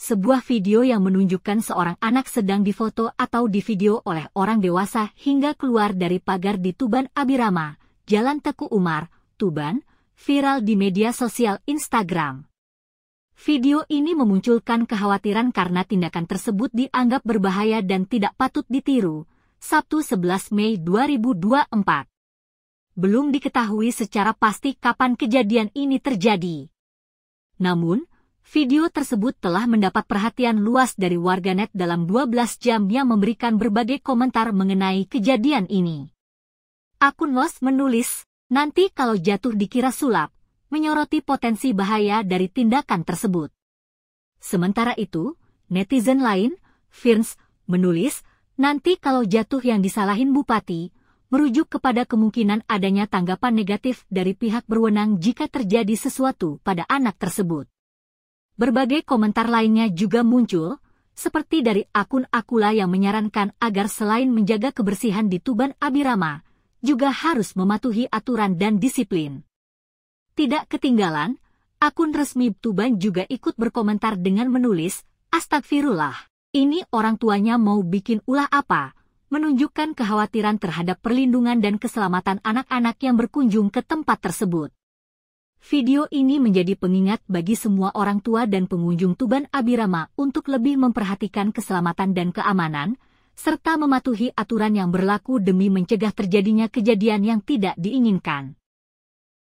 sebuah video yang menunjukkan seorang anak sedang difoto atau divideo oleh orang dewasa hingga keluar dari pagar di Tuban Abirama, Jalan Teku Umar, Tuban, viral di media sosial Instagram. Video ini memunculkan kekhawatiran karena tindakan tersebut dianggap berbahaya dan tidak patut ditiru. Sabtu 11 Mei 2024. Belum diketahui secara pasti kapan kejadian ini terjadi. Namun, Video tersebut telah mendapat perhatian luas dari warganet dalam 12 jam yang memberikan berbagai komentar mengenai kejadian ini. Akun Los menulis, nanti kalau jatuh dikira sulap, menyoroti potensi bahaya dari tindakan tersebut. Sementara itu, netizen lain, Firns, menulis, nanti kalau jatuh yang disalahin bupati, merujuk kepada kemungkinan adanya tanggapan negatif dari pihak berwenang jika terjadi sesuatu pada anak tersebut. Berbagai komentar lainnya juga muncul, seperti dari akun Akula yang menyarankan agar selain menjaga kebersihan di Tuban Abirama, juga harus mematuhi aturan dan disiplin. Tidak ketinggalan, akun resmi Tuban juga ikut berkomentar dengan menulis, Astagfirullah, ini orang tuanya mau bikin ulah apa? Menunjukkan kekhawatiran terhadap perlindungan dan keselamatan anak-anak yang berkunjung ke tempat tersebut. Video ini menjadi pengingat bagi semua orang tua dan pengunjung Tuban Abirama untuk lebih memperhatikan keselamatan dan keamanan, serta mematuhi aturan yang berlaku demi mencegah terjadinya kejadian yang tidak diinginkan.